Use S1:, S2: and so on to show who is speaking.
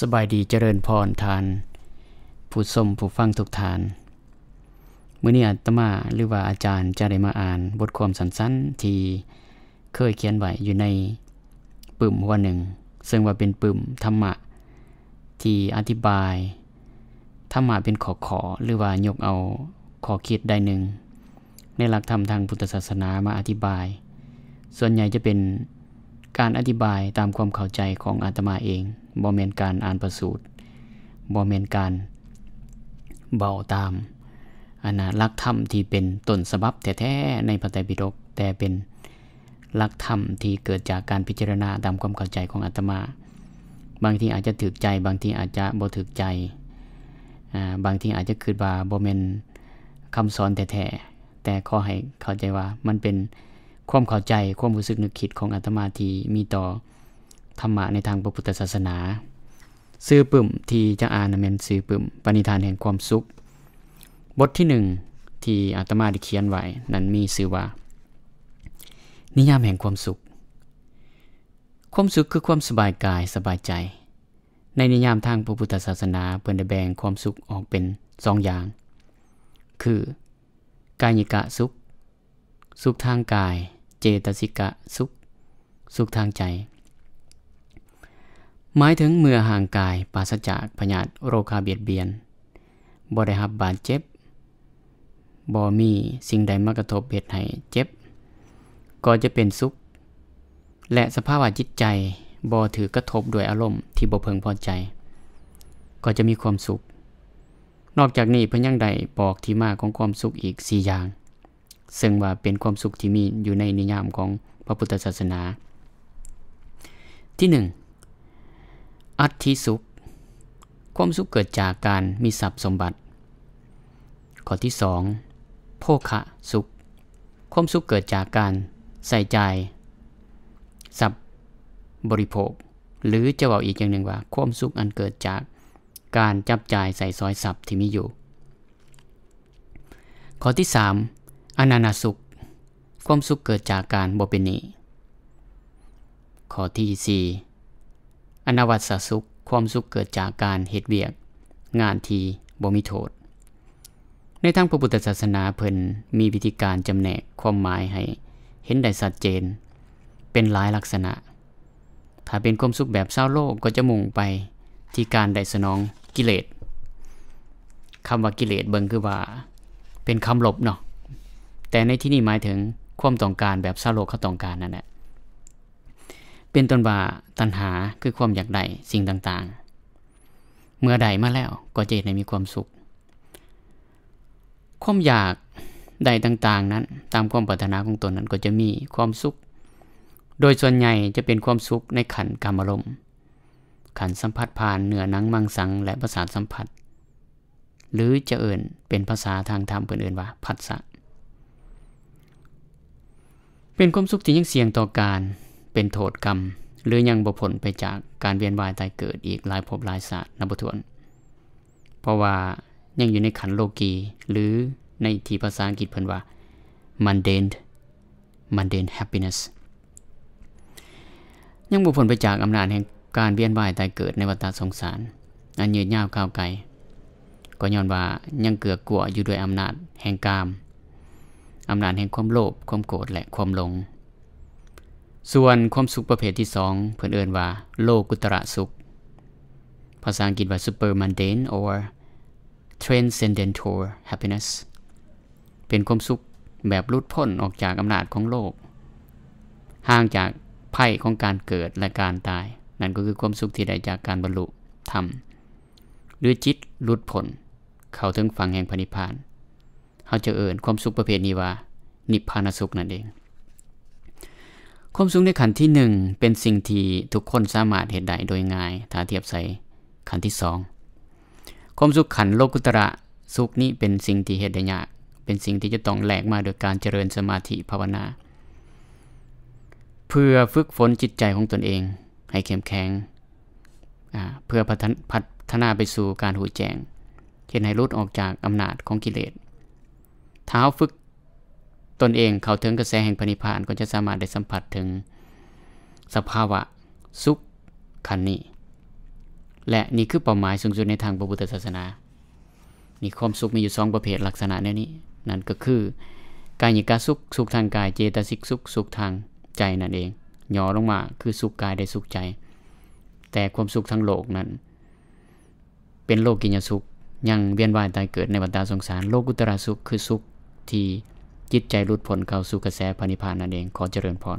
S1: สบายดีเจริญพรทาน ผู้สมผู้ฟังทุกทานเมื่อนี้อาตมาหรือว่าอาจารย์จะได้มาอ่านบทความสั้นๆ ที่เคยเขียนไว้อยู่ในปึ่มหัวหนึ่ง ซึ่งว่าเป็นปึ่มธรรมะที่อธิบาย ธรรมะเป็นขอขอหรือว่ายกเอาขอคิดใดหนึ่ง ในหลักธรรมทางพุทธศาสนามาอธิบาย ส่วนใหญ่จะเป็นการอธิบายตามความเข้าใจของอาตมาเองบ่แมนการอ่านประสูตรบ่แมนการ เบาตามอันนะลักธรรมที่เป็นต้นสบับแท้ๆในพระไตรปิฎกแต่เป็นลักธรรมที่เกิดจากการพิจารณาตามความเข้าใจของอาตมา บางทีอาจจะถึกใจ บางทีอาจจะบ่ถึกใจบางทีอาจจะคืดว่าบ่แมนคำสอนแท้แต่ขอให้เข้าใจว่ามันเป็นความเข้าใจความรู้สึกนึกคิดของอาตมาที่มีต่อธรรมะในทางพระพุทธศาสนาซื้อปึ่มทีจะอ่านเมนซื้อปึ่มปณิธานแห่งความสุข บทที่หนึ่งที่อาตมาได้เขียนไว้นั้นมีชื่อว่า นิยามแห่งความสุข ความสุขคือความสบายกายสบายใจ ในนิยามทางพระพุทธศาสนาเพิ่นได้แบ่งความสุขออกเป็นสองอย่าง คือ กายิกะสุขสุขทางกายเจตสิกะสุข สุขทางใจหมายถึงเมื่อห่างกายปราศจากพยาธิโรคาเบียดเบียนบ่ได้รับบาดเจ็บ บ่มีสิ่งใดมากระทบเบียดให้เจ็บ ก็จะเป็นสุข และสภาพจิตใจบ่ถือกระทบด้วยอารมณ์ที่บ่เพิงพอใจ ก็จะมีความสุข นอกจากนี้พยังใดบอกที่มาของความสุขอีก4อย่าง ซึ่งว่าเป็นความสุขที่มีอยู่ในนิยามของพระพุทธศาสนา ที่1อัติสุข ความสุขเกิดจากการมีทรัพย์สมบัติ ข้อที่สองโภคะสุข ความสุขเกิดจากการใส่ใจทรัพย์บริโภค หรือจะบอกอีกอย่างหนึ่งว่า ความสุขอันเกิดจาก การจับจ่ายใส่ซอยทรัพย์ที่มีอยู่ ข้อที่สามอนานาสุข ความสุขเกิดจากการบ่เป็นนี้ข้อที่สี่อนวัตสสุข ความสุขเกิดจากการเหตุเวียก งานทีบ่มีโทษ ในทางพระพุทธศาสนาเพิ่น มีวิธีการจำแนกความหมายให้เห็นได้ชัดเจนเป็นหลายลักษณะ ถ้าเป็นความสุขแบบเศร้าโลก ก็จะมุ่งไปที่การได้สนองกิเลสคำว่ากิเลสเบิ่งคือว่าเป็นคำหลบเนาะแต่ในที่นี้หมายถึงความต้องการแบบ้าโลกเขาต้องการนั่นแหละเป็นต้นว่าตัณหาคือความอยากได้สิ่งต่างๆ เมื่อใดมาแล้วก็จะในมีความสุข ความอยากได้ต่างๆนั้นตามความปรารถนาของตนนั้นก็จะมีความสุข โดยส่วนใหญ่จะเป็นความสุขในขันกรมรมลมขันสัมผัสผ่านเหนือนังมังสังและประสาทสัมผัส หรือจะเอื่นเป็นภาษาทางธรรมเอื่นว่าผัสสะ เป็นความสุขที่ยังเสี่ยงต่อการเป็นโทษกรรม หรือยังบ่ผลไปจากการเวียนว่ายตายเกิดอีกหลายภพหลายศาสตร์นับถ้วน เพราะว่ายังอยู่ในขันโลกีหรือในที่ภาษาอังกฤษเพิ่นว่า mundane mundane happiness ยังบุผลไปจากอำนาจแห่งการเวียนว่ายตายเกิดในวัฏสงสาร อันยืดยาวก้าวไกล ก็ย้อนว่ายังเกือกลัวอยู่ด้วยอำนาจแห่งกามอำนาจแห่งความโลภ ความโกรธ และความหลงส่วนความสุขประเภทที่สองเพื่อนเอิญนว่า โลกุตระสุข ภาษาอังกฤษว่า super mundane or transcendental happiness เป็นความสุขแบบลุดพ้นออกจากอำนาจของโลกห่างจากไพ่ของการเกิดและการตาย นั่นก็คือความสุขที่ได้จากการบรรลุธรรม หรือจิตลุดพ้น เข้าถึงฝั่งแห่งพนิพานเขาจะเอินความสุขประเภทนี้ว่า นิพพานสุขนั่นเองความสูงในขันที่หนึ่งเป็นสิ่งที่ทุกคนสามารถเห็นได้โดยง่ายถ้าเทียบใส่ขันที่งความสุขขันโลกุตระสุขนี้เป็นสิ่งที่เหตุดยากเป็นสิ่งที่จะต้องแหลกมาโดยการเจริญสมาธิภาวนา เพื่อฝึกฝนจิตใจของตนเองให้เข้มแข็งเพื่อพัฒนาไปสู่การหูแจงเห็นให้รุดออกจากอำนาจของกิเลสเท้าฝึกตนเอง เข้าถึงกระแสแห่งปณิพานก็จะสามารถได้สัมผัสถึงสภาวะสุขขันนี้ และนี่คือเป้าหมายสูงสุดในทางพระพุทธศาสนานี่ความสุขมีอยู่สองประเภทลักษณะเนี้ยนี้นั่นก็คือ กายิกาสุขสุขทางกายเจตสิกสุขสุขทางใจ นั่นเองย่อลงมาคือสุขกายได้สุขใจ แต่ความสุขทางโลกนั้น เป็นโลกกิญสุขยังเวียนว่ายตายเกิดในวัฏสงสารโลกุตระสุขคือสุขที่จิตใจรุดผลเข้าสู่กระแสพานิพานนั่นเอง ขอเจริญพร